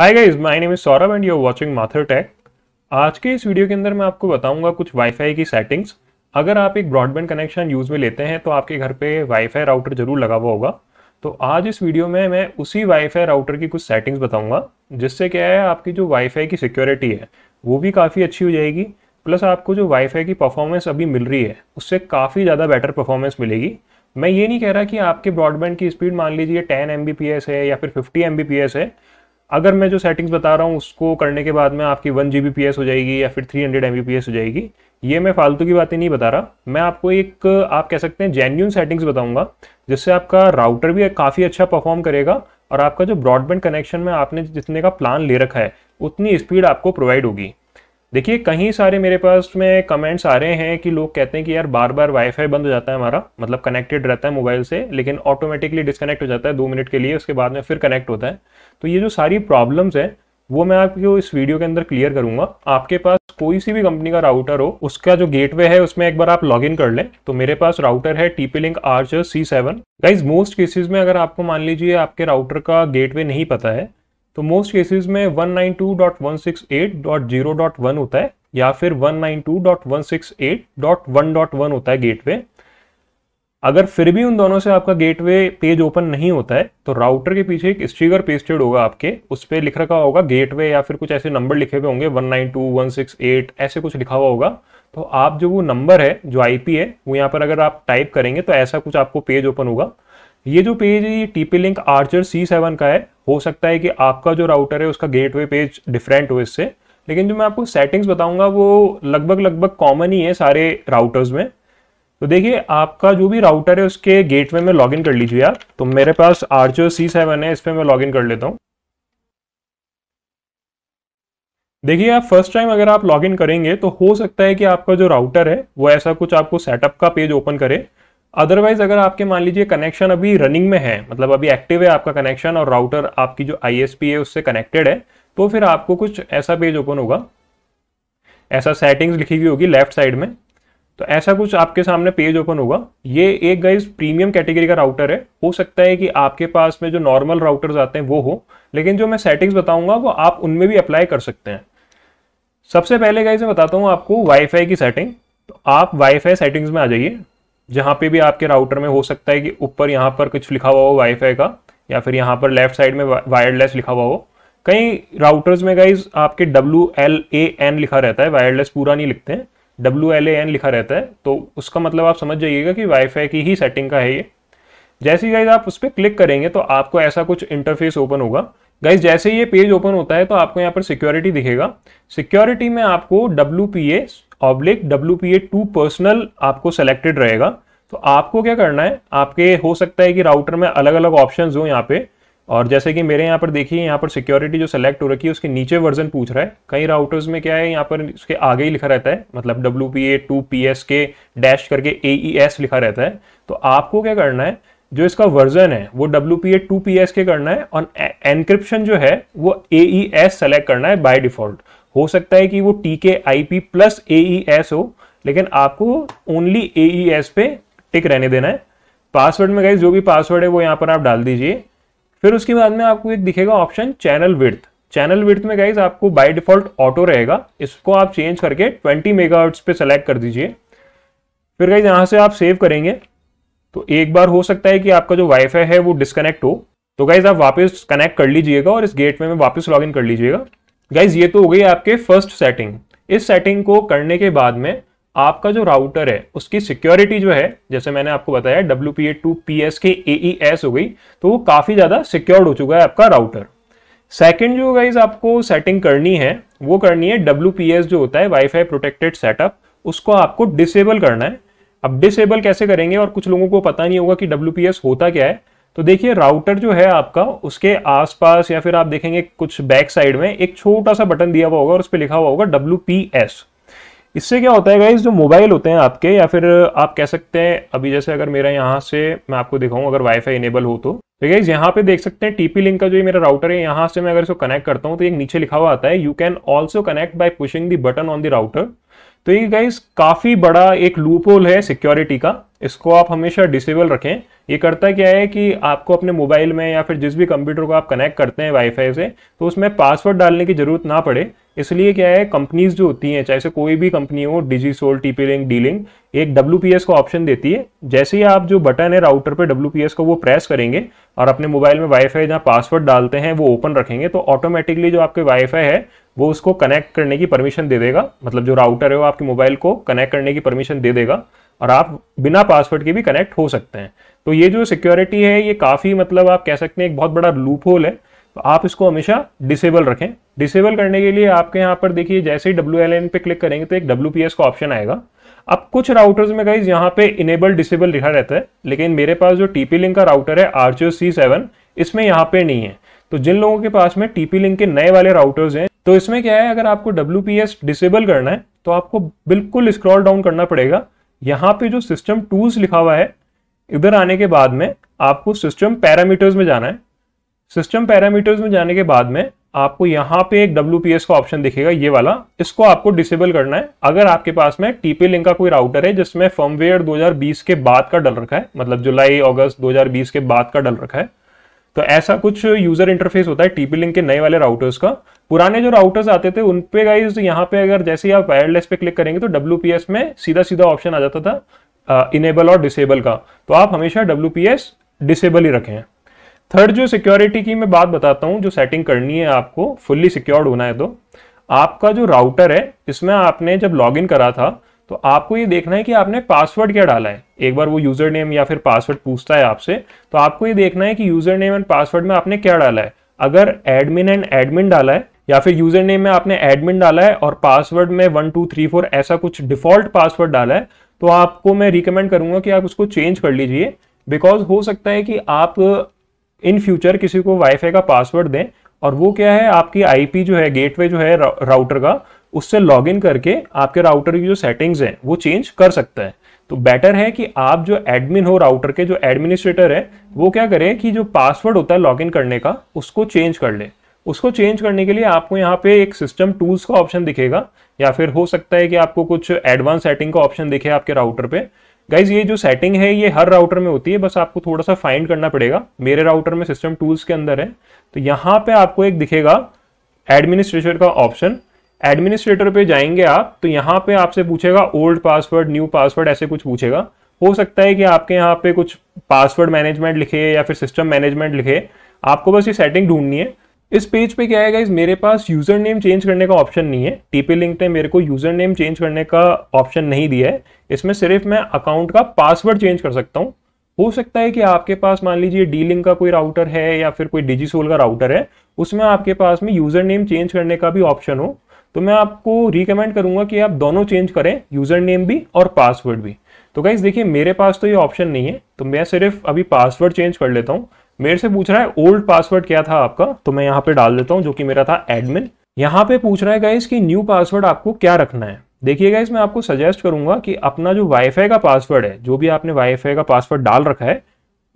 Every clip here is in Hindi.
hi guys my name is Saurabh and you are watching माथर टेक आज के इस वीडियो के अंदर मैं आपको बताऊंगा कुछ वाईफाई की सेटिंग्स अगर आप एक ब्रॉडबैंड कनेक्शन यूज़ में लेते हैं तो आपके घर पे वाईफाई राउटर जरूर लगा हुआ होगा तो आज इस वीडियो में मैं उसी वाईफाई राउटर की कुछ सेटिंग्स बताऊंगा जिससे क्या है आपकी जो वाईफाई की सिक्योरिटी है वो भी काफ़ी अच्छी हो जाएगी प्लस आपको जो वाईफाई की परफॉर्मेंस अभी मिल रही है उससे काफ़ी ज़्यादा बेटर परफॉर्मेंस मिलेगी मैं ये नहीं कह रहा कि आपके ब्रॉडबैंड की स्पीड मान लीजिए टेन एम है या फिर फिफ्टी एम है अगर मैं जो सेटिंग्स बता रहा हूँ उसको करने के बाद में आपकी वन जी हो जाएगी या फिर थ्री हंड्रेड हो जाएगी ये मैं फालतू की बातें नहीं बता रहा मैं आपको एक आप कह सकते हैं जेन्यून सेटिंग्स बताऊंगा जिससे आपका राउटर भी काफ़ी अच्छा परफॉर्म करेगा और आपका जो ब्रॉडबैंड कनेक्शन में आपने जितने का प्लान ले रखा है उतनी स्पीड आपको प्रोवाइड होगी देखिए कहीं सारे मेरे पास में कमेंट्स आ रहे हैं कि लोग कहते हैं कि यार बार बार वाईफाई बंद हो जाता है हमारा मतलब कनेक्टेड रहता है मोबाइल से लेकिन ऑटोमेटिकली डिस्कनेक्ट हो जाता है दो मिनट के लिए उसके बाद में फिर कनेक्ट होता है तो ये जो सारी प्रॉब्लम्स है वो मैं आपको इस वीडियो के अंदर क्लियर करूंगा आपके पास कोई सी भी कंपनी का राउटर हो उसका जो गेटवे है उसमें एक बार आप लॉगिन कर लें तो मेरे पास राउटर है TP link Archer C seven guys most cases में अगर आपको मान लीजिए आपके राउटर का गेटवे नहीं पता है तो मोस्ट केसेस में 192.168.0.1 होता है या फिर 192.168.1.1 होता है गेटवे अगर फिर भी उन दोनों से आपका गेटवे पेज ओपन नहीं होता है तो राउटर के पीछे एक स्टिकर पेस्टेड होगा आपके उस पर लिख रखा होगा गेटवे या फिर कुछ ऐसे नंबर लिखे हुए होंगे 192168 ऐसे कुछ लिखा हुआ होगा तो आप जो वो नंबर है जो आईपी है वो यहाँ पर अगर आप टाइप करेंगे तो ऐसा कुछ आपको पेज ओपन होगा ये जो पेज है ये TP link Archer C seven का है हो सकता है कि आपका जो राउटर है उसका गेटवे पेज डिफरेंट हो इससे लेकिन जो मैं आपको सेटिंग्स बताऊंगा वो लगभग लगभग कॉमन ही है सारे राउटर्स में तो देखिए आपका जो भी राउटर है उसके गेटवे में लॉगिन कर लीजिए आप तो मेरे पास आर्चर सी सेवन है इस पर मैं लॉगिन कर लेता हूँ देखिए आप फर्स्ट टाइम अगर आप लॉगिन करेंगे तो हो सकता है कि आपका जो राउटर है वो ऐसा कुछ आपको सेटअप का पेज ओपन करे अदरवाइज अगर आपके मान लीजिए कनेक्शन अभी रनिंग में है मतलब अभी एक्टिव है आपका कनेक्शन और राउटर आपकी जो आईएसपी है उससे कनेक्टेड है तो फिर आपको कुछ ऐसा पेज ओपन होगा ऐसा सेटिंग्स लिखी हुई होगी लेफ्ट साइड में तो ऐसा कुछ आपके सामने पेज ओपन होगा ये एक गाइज प्रीमियम कैटेगरी का राउटर है हो सकता है कि आपके पास में जो नॉर्मल राउटर्स आते हैं वो हो लेकिन जो मैं सेटिंग्स बताऊंगा वो आप उनमें भी अप्लाई कर सकते हैं सबसे पहले गाइज मैं बताता हूँ आपको वाईफाई की सेटिंग तो आप वाईफाई सेटिंग्स में आ जाइए जहाँ पे भी आपके राउटर में हो सकता है कि ऊपर यहाँ पर कुछ लिखा हुआ हो वाईफाई का या फिर यहाँ पर लेफ्ट साइड में वायरलेस लिखा हुआ हो कई राउटर्स में गाइज आपके डब्ल्यू एल ए एन लिखा रहता है वायरलेस पूरा नहीं लिखते हैं डब्ल्यू एल ए एन लिखा रहता है तो उसका मतलब आप समझ जाइएगा कि वाईफाई की ही सेटिंग का है ये जैसे ही गाइज आप उस पर क्लिक करेंगे तो आपको ऐसा कुछ इंटरफेस ओपन होगा गाइज जैसे ये पेज ओपन होता है तो आपको यहाँ पर सिक्योरिटी दिखेगा सिक्योरिटी में आपको W P A oblique W P A two personal आपको सेलेक्टेड रहेगा तो आपको क्या करना है आपके हो सकता है कि राउटर में अलग अलग ऑप्शन हो यहाँ पे और जैसे कि मेरे यहाँ पर देखिए यहाँ पर सिक्योरिटी जो सेलेक्ट हो रखी है उसके नीचे वर्जन पूछ रहा है कई राउटर्स में क्या है यहाँ पर उसके आगे ही लिखा रहता है मतलब W P A two P S K dash करके ए ई एस लिखा रहता है तो आपको क्या करना है जो इसका वर्जन है वो W P A two P S K करना है और एनक्रिप्शन जो है वो ए ई एस सेलेक्ट करना है बाय डिफॉल्ट हो सकता है कि वो T K I P plus A E S हो लेकिन आपको ओनली ए ई एस पे टिक रहने देना है पासवर्ड में गाइज जो भी पासवर्ड है वो यहाँ पर आप डाल दीजिए फिर उसके बाद में आपको एक दिखेगा option channel width channel width में गाइज आपको बाय डिफॉल्ट ऑटो रहेगा इसको आप चेंज करके 20 मेगाहर्ट्ज पे सेलेक्ट कर दीजिए फिर गाइज यहाँ से आप सेव करेंगे तो एक बार हो सकता है कि आपका जो वाईफाई है वो डिस्कनेक्ट हो तो गाइज आप वापस कनेक्ट कर लीजिएगा और इस गेटवे में वापस इन कर लीजिएगा गाइज ये तो हो गई आपके फर्स्ट सेटिंग इस सेटिंग को करने के बाद में आपका जो राउटर है उसकी सिक्योरिटी जो है जैसे मैंने आपको बताया W P A two P S K A S e हो गई तो वो काफ़ी ज़्यादा सिक्योर्ड हो चुका है आपका राउटर सेकेंड जो गाइज आपको सेटिंग करनी है वो करनी है डब्ल्यू पी एस जो होता है वाईफाई प्रोटेक्टेड सेटअप उसको आपको डिसेबल करना है अब डिसेबल कैसे करेंगे और कुछ लोगों को पता नहीं होगा कि डब्ल्यू पी एस होता क्या है तो देखिए राउटर जो है आपका उसके आसपास या फिर आप देखेंगे कुछ बैक साइड में एक छोटा सा बटन दिया हुआ होगा और उस पर लिखा हुआ होगा डब्ल्यू इससे क्या होता है गाइज जो मोबाइल होते हैं आपके या फिर आप कह सकते हैं अभी जैसे अगर मेरा यहाँ से मैं आपको दिखाऊँ अगर वाईफाई इनेबल हो तो गाइज तो यहाँ पे देख सकते हैं टीपी लिंक का जो ये मेरा राउटर है यहाँ से मैं अगर इसको कनेक्ट करता हूँ तो एक नीचे लिखा हुआ आता है you can also connect by pushing the button on the router तो ये गाइज काफ़ी बड़ा एक लूप होल है सिक्योरिटी का इसको आप हमेशा डिसेबल रखें ये करता क्या है कि आपको अपने मोबाइल में या फिर जिस भी कंप्यूटर को आप कनेक्ट करते हैं वाईफाई से तो उसमें पासवर्ड डालने की जरूरत ना पड़े इसलिए क्या है कंपनीज जो होती हैं चाहे से कोई भी कंपनी हो Digisol TP link D-Link एक डब्ल्यू का ऑप्शन देती है जैसे ही आप जो बटन है राउटर पर डब्ल्यू को वो प्रेस करेंगे और अपने मोबाइल में वाईफाई जहाँ पासवर्ड डालते हैं वो ओपन रखेंगे तो ऑटोमेटिकली जो आपके वाईफाई है वो उसको कनेक्ट करने की परमिशन दे देगा मतलब जो राउटर है वो आपके मोबाइल को कनेक्ट करने की परमिशन दे देगा और आप बिना पासवर्ड के भी कनेक्ट हो सकते हैं तो ये जो सिक्योरिटी है ये काफ़ी मतलब आप कह सकते हैं एक बहुत बड़ा लूप होल है तो आप इसको हमेशा डिसेबल रखें डिसेबल करने के लिए आपके यहाँ पर देखिए जैसे ही डब्ल्यू पे क्लिक करेंगे तो एक डब्ल्यू का ऑप्शन आएगा अब कुछ राउटर्स में गाइज यहाँ पे इनेबल डिसेबल लिखा रहता है लेकिन मेरे पास जो टीपी लिंक का राउटर है आर सी सेवन इसमें यहाँ पे नहीं है तो जिन लोगों के पास में टीपी लिंक के नए वाले राउटर्स हैं तो इसमें क्या है अगर आपको डब्ल्यू डिसेबल करना है तो आपको बिल्कुल स्क्रॉल डाउन करना पड़ेगा यहाँ पे जो सिस्टम टूल्स लिखा हुआ है इधर आने के बाद में आपको सिस्टम पैरामीटर्स में जाना है सिस्टम पैरामीटर्स में जाने के बाद में आपको यहाँ पे एक डब्ल्यू का ऑप्शन दिखेगा ये वाला इसको आपको डिसेबल करना है अगर आपके पास में टीपी लिंक का कोई राउटर है जिसमें फर्मवेयर 2020 के बाद का डल रखा है मतलब जुलाई अगस्त 2020 के बाद का डल रखा है तो ऐसा कुछ यूजर इंटरफेस होता है टीपी लिंक के नए वाले राउटर्स का पुराने जो राउटर्स आते थे उन पे गाइज यहाँ पे अगर जैसे ही आप वायरलेस पे क्लिक करेंगे तो डब्ल्यू में सीधा सीधा ऑप्शन आ जाता था इनेबल और डिसेबल का तो आप हमेशा डब्ल्यू डिसेबल ही रखें थर्ड जो सिक्योरिटी की मैं बात बताता हूँ जो सेटिंग करनी है आपको फुल्ली सिक्योर्ड होना है तो आपका जो राउटर है इसमें आपने जब लॉग करा था तो आपको ये देखना है कि आपने पासवर्ड क्या डाला है एक बार वो यूजर नेम या फिर पासवर्ड पूछता है आपसे तो आपको ये देखना है कि यूजर नेम एंड पासवर्ड में आपने क्या डाला है अगर एडमिन एंड एडमिन डाला है या फिर यूजर नेम में आपने एडमिन डाला है और पासवर्ड में वन टू थ्री फोर ऐसा कुछ डिफॉल्ट पासवर्ड डाला है तो आपको मैं रिकमेंड करूंगा कि आप उसको चेंज कर लीजिए बिकॉज हो सकता है कि आप इन फ्यूचर किसी को वाईफाई का पासवर्ड दें और वो क्या है आपकी आईपी जो है गेटवे जो है राउटर का उससे लॉगिन करके आपके राउटर की जो सेटिंग्स हैं वो चेंज कर सकता है तो बेटर है कि आप जो एडमिन हो राउटर के जो एडमिनिस्ट्रेटर है वो क्या करें कि जो पासवर्ड होता है लॉगिन करने का उसको चेंज कर लें उसको चेंज करने के लिए आपको यहाँ पे एक सिस्टम टूल्स का ऑप्शन दिखेगा या फिर हो सकता है कि आपको कुछ एडवांस सेटिंग का ऑप्शन दिखे आपके राउटर पे गाइज ये जो सेटिंग है ये हर राउटर में होती है बस आपको थोड़ा सा फाइंड करना पड़ेगा मेरे राउटर में सिस्टम टूल्स के अंदर है तो यहाँ पे आपको एक दिखेगा एडमिनिस्ट्रेटर का ऑप्शन एडमिनिस्ट्रेटर पे जाएंगे आप तो यहाँ पे आपसे पूछेगा ओल्ड पासवर्ड न्यू पासवर्ड ऐसे कुछ पूछेगा हो सकता है कि आपके यहाँ पे कुछ पासवर्ड मैनेजमेंट लिखे या फिर सिस्टम मैनेजमेंट लिखे आपको बस ये सेटिंग ढूंढनी है इस पेज पे क्या है गाइज मेरे पास यूजर नेम चेंज करने का ऑप्शन नहीं है टीपी लिंक ने मेरे को यूजर नेम चेंज करने का ऑप्शन नहीं दिया है इसमें सिर्फ मैं अकाउंट का पासवर्ड चेंज कर सकता हूँ हो सकता है कि आपके पास मान लीजिए डी लिंक का कोई राउटर है या फिर कोई सोल का राउटर है उसमें आपके पास में यूजर नेम चेंज करने का भी ऑप्शन हो तो मैं आपको रिकमेंड करूंगा कि आप दोनों चेंज करें यूजर नेम भी और पासवर्ड भी तो गाइज देखिए मेरे पास तो ये ऑप्शन नहीं है तो मैं सिर्फ अभी पासवर्ड चेंज कर लेता हूँ मेरे से पूछ रहा है ओल्ड पासवर्ड क्या था आपका तो मैं यहाँ पे डाल देता हूँ जो कि मेरा था एडमिन यहाँ पे पूछ रहा है गाइस कि न्यू पासवर्ड आपको क्या रखना है देखिए गाइस मैं आपको सजेस्ट करूंगा कि अपना जो वाईफाई का पासवर्ड है जो भी आपने वाईफाई का पासवर्ड डाल रखा है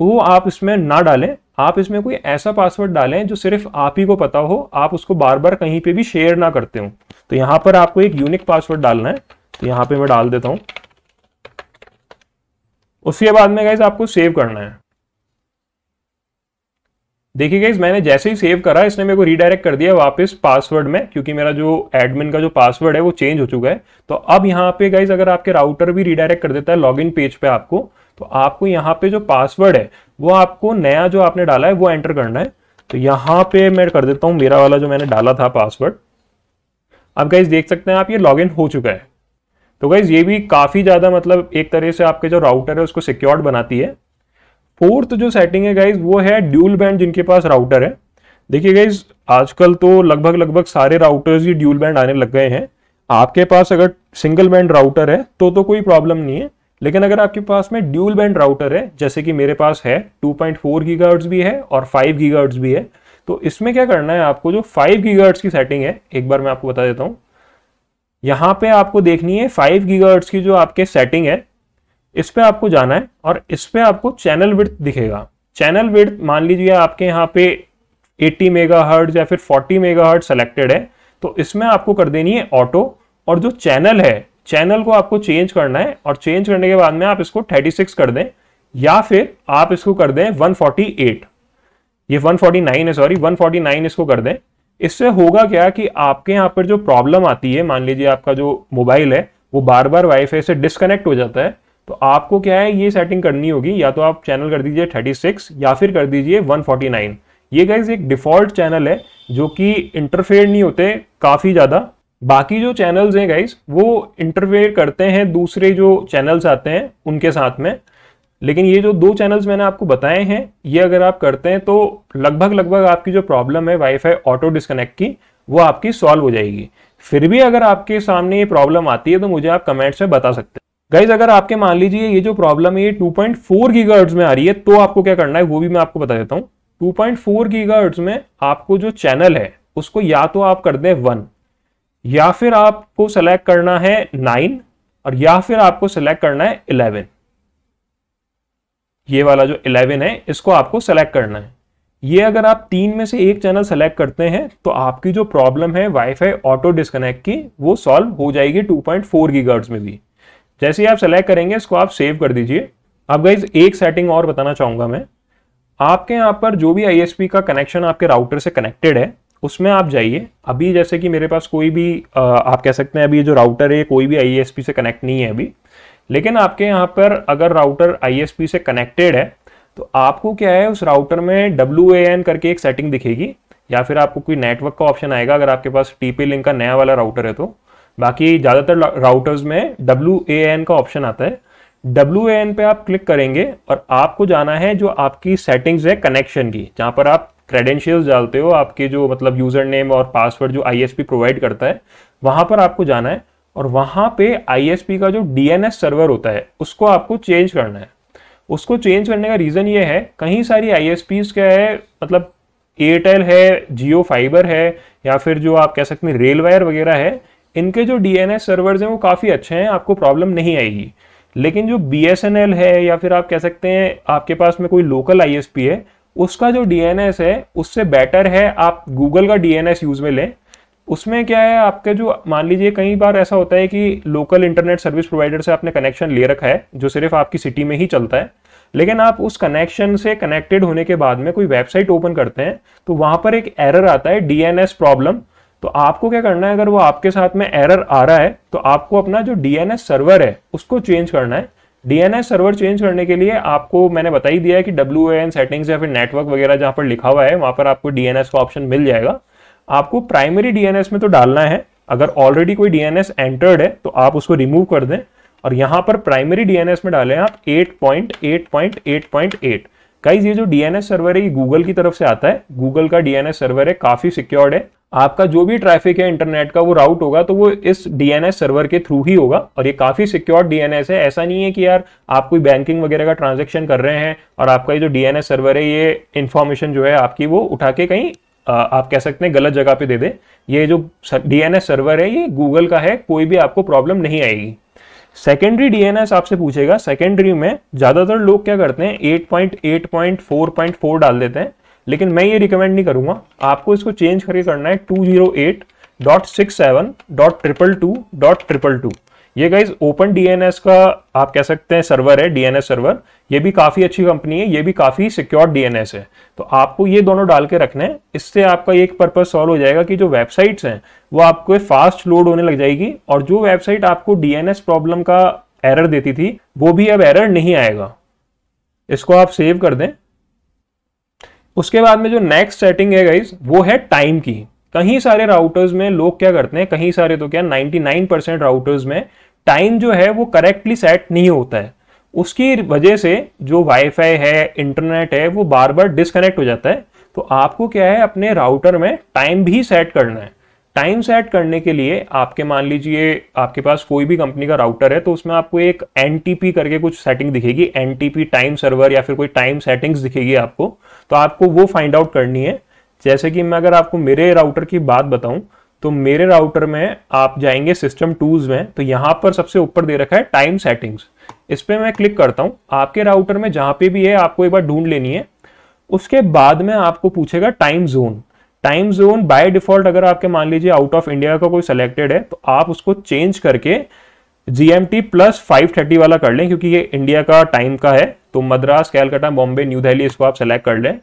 वो आप इसमें ना डालें आप इसमें कोई ऐसा पासवर्ड डालें जो सिर्फ आप ही को पता हो आप उसको बार बार कहीं पे भी शेयर ना करते हो तो यहाँ पर आपको एक यूनिक पासवर्ड डालना है तो यहाँ पे मैं डाल देता हूँ उसके बाद में गाइज आपको सेव करना है देखिए गाइज मैंने जैसे ही सेव करा इसने मेरे को रीडायरेक्ट कर दिया वापस पासवर्ड में क्योंकि मेरा जो एडमिन का जो पासवर्ड है वो चेंज हो चुका है तो अब यहाँ पे गाइज अगर आपके राउटर भी रीडायरेक्ट कर देता है लॉगिन पेज पे आपको तो आपको यहाँ पे जो पासवर्ड है वो आपको नया जो आपने डाला है वो एंटर करना है तो यहाँ पे मैं कर देता हूँ मेरा वाला जो मैंने डाला था पासवर्ड अब गाइज देख सकते हैं आप ये लॉग हो चुका है तो गाइज ये भी काफ़ी ज़्यादा मतलब एक तरह से आपके जो राउटर है उसको सिक्योर्ड बनाती है फोर्थ जो सेटिंग है गाइज वो है ड्यूल बैंड जिनके पास राउटर है देखिए गाइज आजकल तो लगभग लगभग सारे राउटर्स ही ड्यूल बैंड आने लग गए हैं आपके पास अगर सिंगल बैंड राउटर है तो तो कोई प्रॉब्लम नहीं है लेकिन अगर आपके पास में ड्यूल बैंड राउटर है जैसे कि मेरे पास है 2.4 पॉइंट भी है और 5 गीगाहर्ट्ज भी है तो इसमें क्या करना है आपको जो 5 गीगाहर्ट्ज की सेटिंग है एक बार मैं आपको बता देता हूँ यहाँ पे आपको देखनी है 5 गीगाहर्ट्ज की जो आपके सेटिंग है इस पर आपको जाना है और इस पर आपको चैनल विड्थ दिखेगा चैनल विड्थ मान लीजिए आपके यहाँ पे 80 मेगा हर्ट या फिर 40 मेगा हर्ट सेलेक्टेड है तो इसमें आपको कर देनी है ऑटो और जो चैनल है चैनल को आपको चेंज करना है और चेंज करने के बाद में आप इसको 36 कर दें या फिर आप इसको कर दें 148 ये 149 है सॉरी 149 इसको कर दें इससे होगा क्या कि आपके यहाँ पर जो प्रॉब्लम आती है मान लीजिए आपका जो मोबाइल है वो बार बार वाईफाई से डिस्कनेक्ट हो जाता है तो आपको क्या है ये सेटिंग करनी होगी या तो आप चैनल कर दीजिए 36 या फिर कर दीजिए 149 ये गाइज एक डिफॉल्ट चैनल है जो कि इंटरफेयर नहीं होते काफ़ी ज़्यादा बाकी जो चैनल्स हैं गाइज वो इंटरफेयर करते हैं दूसरे जो चैनल्स आते हैं उनके साथ में लेकिन ये जो दो चैनल्स मैंने आपको बताए हैं ये अगर आप करते हैं तो लगभग लगभग आपकी जो प्रॉब्लम है वाईफाई ऑटो डिस्कनेक्ट की वो आपकी सॉल्व हो जाएगी फिर भी अगर आपके सामने ये प्रॉब्लम आती है तो मुझे आप कमेंट्स में बता सकते हैं गाइज अगर आपके मान लीजिए ये जो प्रॉब्लम है ये 2.4 पॉइंट में आ रही है तो आपको क्या करना है वो भी मैं आपको बता देता हूँ 2.4 पॉइंट में आपको जो चैनल है उसको या तो आप कर दें वन या फिर आपको सेलेक्ट करना है नाइन और या फिर आपको सेलेक्ट करना है इलेवन ये वाला जो इलेवन है इसको आपको सेलेक्ट करना है ये अगर आप तीन में से एक चैनल सेलेक्ट करते हैं तो आपकी जो प्रॉब्लम है वाईफाई ऑटो डिस्कनेक्ट की वो सॉल्व हो जाएगी 2.4 पॉइंट में भी जैसे ही आप सेलेक्ट करेंगे इसको आप सेव कर दीजिए अब गाइज एक सेटिंग और बताना चाहूंगा मैं आपके यहाँ पर जो भी आई का कनेक्शन आपके राउटर से कनेक्टेड है उसमें आप जाइए अभी जैसे कि मेरे पास कोई भी आप कह सकते हैं अभी जो राउटर है कोई भी आई से कनेक्ट नहीं है अभी लेकिन आपके यहाँ पर अगर राउटर आई से कनेक्टेड है तो आपको क्या है उस राउटर में डब्ल्यू करके एक सेटिंग दिखेगी या फिर आपको कोई नेटवर्क का ऑप्शन आएगा अगर आपके पास टीपी लिंक का नया वाला राउटर है तो बाकी ज़्यादातर राउटर्स में डब्ल्यू ए एन का ऑप्शन आता है डब्ल्यू ए एन पे आप क्लिक करेंगे और आपको जाना है जो आपकी सेटिंग्स है कनेक्शन की जहाँ पर आप क्रेडेंशियल्स डालते हो आपके जो मतलब यूज़र नेम और पासवर्ड जो आई प्रोवाइड करता है वहाँ पर आपको जाना है और वहाँ पे आई का जो डी सर्वर होता है उसको आपको चेंज करना है उसको चेंज करने का रीज़न ये है कहीं सारी आई क्या है मतलब एयरटेल है जियो फाइबर है या फिर जो आप कह सकते हैं रेलवायर वगैरह है इनके जो डी एन एस सर्वर्स हैं वो काफ़ी अच्छे हैं आपको प्रॉब्लम नहीं आएगी लेकिन जो बी एस एन एल है या फिर आप कह सकते हैं आपके पास में कोई लोकल आई एस पी है उसका जो डी एन एस है उससे बेटर है आप गूगल का डी एन एस यूज़ में लें उसमें क्या है आपके जो मान लीजिए कई बार ऐसा होता है कि लोकल इंटरनेट सर्विस प्रोवाइडर से आपने कनेक्शन ले रखा है जो सिर्फ आपकी सिटी में ही चलता है लेकिन आप उस कनेक्शन से कनेक्टेड होने के बाद में कोई वेबसाइट ओपन करते हैं तो वहां पर एक एरर आता है डीएनएस प्रॉब्लम तो आपको क्या करना है अगर वो आपके साथ में एरर आ रहा है तो आपको अपना जो डीएनएस सर्वर है उसको चेंज करना है डीएनएस सर्वर चेंज करने के लिए आपको मैंने बता ही दिया है कि डब्ल्यू एन सेटिंग्स या फिर नेटवर्क वगैरह जहां पर लिखा हुआ है वहां पर आपको डीएनएस का ऑप्शन मिल जाएगा आपको प्राइमरी डीएनएस में तो डालना है अगर ऑलरेडी कोई डीएनएस एंटर्ड है तो आप उसको रिमूव कर दें और यहां पर प्राइमरी डीएनएस में डालें आप 8.8.8.8 गाइज ये जो डीएनएस सर्वर है ये गूगल की तरफ से आता है गूगल का डीएनएस सर्वर है काफी सिक्योर्ड है आपका जो भी ट्रैफिक है इंटरनेट का वो राउट होगा तो वो इस डीएनएस सर्वर के थ्रू ही होगा और ये काफी सिक्योर डीएनएस है ऐसा नहीं है कि यार आप कोई बैंकिंग वगैरह का ट्रांजेक्शन कर रहे हैं और आपका ये जो डीएनएस सर्वर है ये इन्फॉर्मेशन जो है आपकी वो उठा के कहीं आप कह सकते हैं गलत जगह पे दे दे ये जो डीएनएस सर्वर है ये गूगल का है कोई भी आपको प्रॉब्लम नहीं आएगी सेकेंडरी डीएनएस आपसे पूछेगा सेकेंडरी में ज़्यादातर लोग क्या करते हैं 8.8.4.4 डाल देते हैं लेकिन मैं ये रिकमेंड नहीं करूंगा आपको इसको चेंज करके करना है two two zero eight dot dot dot six seven triple triple two ये गाइज ओपन डीएनएस का आप कह सकते हैं सर्वर है डीएनएस सर्वर ये भी काफ़ी अच्छी कंपनी है ये भी काफ़ी सिक्योर डीएनएस है तो आपको ये दोनों डाल के रखना है इससे आपका एक पर्पज सॉल्व हो जाएगा कि जो वेबसाइट्स हैं वो आपको फास्ट लोड होने लग जाएगी और जो वेबसाइट आपको डीएनएस प्रॉब्लम का एरर देती थी वो भी अब एरर नहीं आएगा इसको आप सेव कर दें उसके बाद में जो नेक्स्ट सेटिंग है गाइज वो है टाइम की कहीं सारे राउटर्स में लोग क्या करते हैं कहीं सारे तो क्या 99 परसेंट राउटर्स में टाइम जो है वो करेक्टली सेट नहीं होता है उसकी वजह से जो वाईफाई है इंटरनेट है वो बार बार डिसकनेक्ट हो जाता है तो आपको क्या है अपने राउटर में टाइम भी सेट करना है टाइम सेट करने के लिए आपके मान लीजिए आपके पास कोई भी कंपनी का राउटर है तो उसमें आपको एक एन करके कुछ सेटिंग दिखेगी एन टाइम सर्वर या फिर कोई टाइम सेटिंग्स दिखेगी आपको तो आपको वो फाइंड आउट करनी है जैसे कि मैं अगर आपको मेरे राउटर की बात बताऊं तो मेरे राउटर में आप जाएंगे सिस्टम टूल्स में तो यहाँ पर सबसे ऊपर दे रखा है टाइम सेटिंग्स इस पर मैं क्लिक करता हूँ आपके राउटर में जहां पे भी है आपको एक बार ढूंढ लेनी है उसके बाद में आपको पूछेगा time zone time zone by default अगर आपके मान लीजिए आउट ऑफ इंडिया का कोई सिलेक्टेड है तो आप उसको चेंज करके जीएमटी प्लस 530 वाला कर लें क्योंकि ये इंडिया का टाइम का है तो मद्रास कैलकाटा बॉम्बे न्यू दिल्ली इसको आप सेलेक्ट कर लें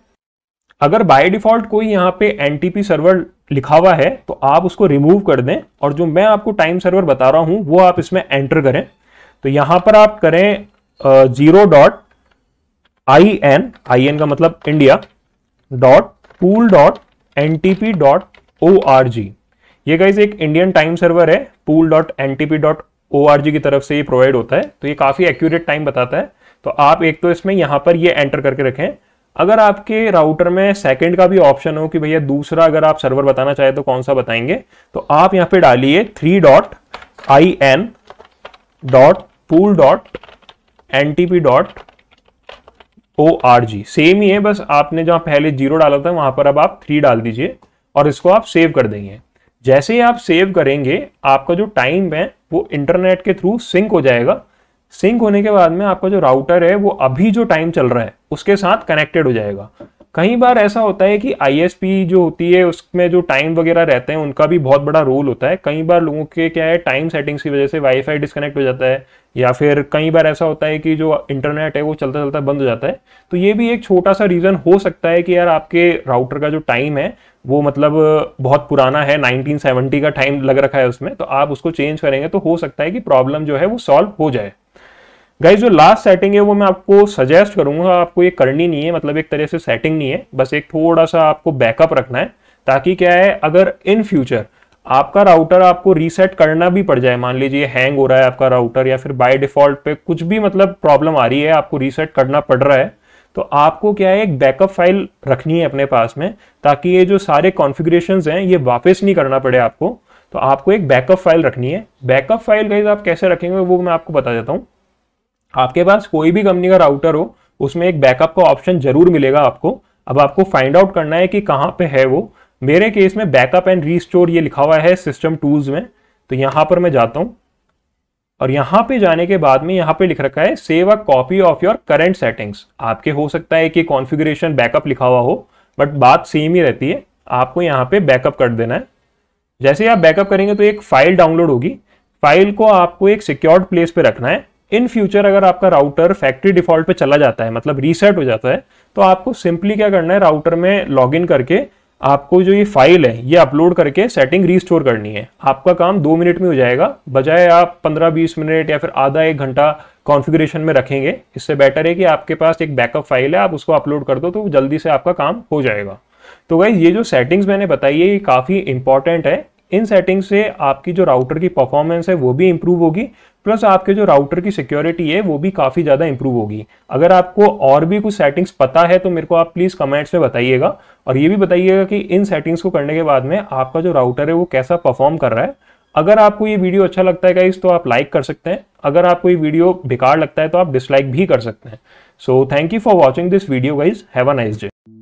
अगर बाय डिफॉल्ट कोई यहाँ पे एनटीपी सर्वर लिखा हुआ है तो आप उसको रिमूव कर दें और जो मैं आपको टाइम सर्वर बता रहा हूँ वो आप इसमें एंटर करें तो यहाँ पर आप करें zero dot I N I N का मतलब India dot pool dot N T P dot O R G ये गाइज एक इंडियन टाइम सर्वर है pool dot N T P dot O R G की तरफ से ये प्रोवाइड होता है तो ये काफ़ी एक्यूरेट टाइम बताता है तो आप एक तो इसमें यहां पर ये एंटर करके रखें अगर आपके राउटर में सेकंड का भी ऑप्शन हो कि भैया दूसरा अगर आप सर्वर बताना चाहे तो कौन सा बताएंगे तो आप यहां पे डालिए three dot I N dot pool dot N T P dot O R G same ही है बस आपने जहां पहले जीरो डाला था वहां पर अब आप थ्री डाल दीजिए और इसको आप सेव कर देंगे जैसे ही आप सेव करेंगे आपका जो टाइम है वो इंटरनेट के थ्रू सिंक हो जाएगा सिंक होने के बाद में आपका जो राउटर है वो अभी जो टाइम चल रहा है उसके साथ कनेक्टेड हो जाएगा कई बार ऐसा होता है कि आईएसपी जो होती है उसमें जो टाइम वगैरह रहते हैं उनका भी बहुत बड़ा रोल होता है कई बार लोगों के क्या है टाइम सेटिंग्स की वजह से वाईफाई डिस्कनेक्ट हो जाता है या फिर कई बार ऐसा होता है कि जो इंटरनेट है वो चलता चलता बंद हो जाता है तो ये भी एक छोटा सा रीज़न हो सकता है कि यार आपके राउटर का जो टाइम है वो मतलब बहुत पुराना है 1970 का टाइम लग रखा है उसमें तो आप उसको चेंज करेंगे तो हो सकता है कि प्रॉब्लम जो है वो सॉल्व हो जाए गाइज जो लास्ट सेटिंग है वो मैं आपको सजेस्ट करूंगा आपको ये करनी नहीं है मतलब एक तरह से सेटिंग नहीं है बस एक थोड़ा सा आपको बैकअप रखना है ताकि क्या है अगर इन फ्यूचर आपका राउटर आपको रीसेट करना भी पड़ जाए मान लीजिए हैंग हो रहा है आपका राउटर या फिर बाय डिफॉल्ट पे कुछ भी मतलब प्रॉब्लम आ रही है आपको रीसेट करना पड़ रहा है तो आपको क्या है एक बैकअप फाइल रखनी है अपने पास में ताकि ये जो सारे कॉन्फ़िगरेशंस हैं ये वापस नहीं करना पड़े आपको तो आपको एक बैकअप फाइल रखनी है बैकअप फाइल गाइज आप कैसे रखेंगे वो मैं आपको बता देता हूँ आपके पास कोई भी कंपनी का राउटर हो उसमें एक बैकअप का ऑप्शन जरूर मिलेगा आपको अब आपको फाइंड आउट करना है कि कहाँ पे है वो मेरे केस में बैकअप एंड रीस्टोर ये लिखा हुआ है सिस्टम टूल्स में तो यहाँ पर मैं जाता हूँ और यहाँ पे जाने के बाद में यहाँ पे लिख रखा है save a copy of your current settings आपके हो सकता है कि कॉन्फिग्रेशन बैकअप लिखा हुआ हो बट बात सेम ही रहती है आपको यहाँ पे बैकअप कर देना है जैसे आप बैकअप करेंगे तो एक फाइल डाउनलोड होगी फाइल को आपको एक सिक्योर्ड प्लेस पे रखना है इन फ्यूचर अगर आपका राउटर फैक्ट्री डिफॉल्ट पे चला जाता है मतलब रीसेट हो जाता है तो आपको सिंपली क्या करना है राउटर में लॉगिन करके आपको जो ये फाइल है ये अपलोड करके सेटिंग रीस्टोर करनी है आपका काम दो मिनट में हो जाएगा बजाय आप पंद्रह बीस मिनट या फिर आधा एक घंटा कॉन्फ़िगरेशन में रखेंगे इससे बेटर है कि आपके पास एक बैकअप फाइल है आप उसको अपलोड कर दो तो जल्दी से आपका काम हो जाएगा तो भाई ये जो सेटिंग्स मैंने बताई है ये काफ़ी इंपॉर्टेंट है इन सेटिंग से आपकी जो राउटर की परफॉर्मेंस है वो भी इंप्रूव होगी प्लस आपके जो राउटर की सिक्योरिटी है वो भी काफ़ी ज़्यादा इंप्रूव होगी अगर आपको और भी कुछ सेटिंग्स पता है तो मेरे को आप प्लीज़ कमेंट्स में बताइएगा और ये भी बताइएगा कि इन सेटिंग्स को करने के बाद में आपका जो राउटर है वो कैसा परफॉर्म कर रहा है अगर आपको ये वीडियो अच्छा लगता है गाइज तो आप लाइक कर सकते हैं अगर आपको ये वीडियो बेकार लगता है तो आप डिसलाइक भी कर सकते हैं so thank you for watching this video guys have a nice day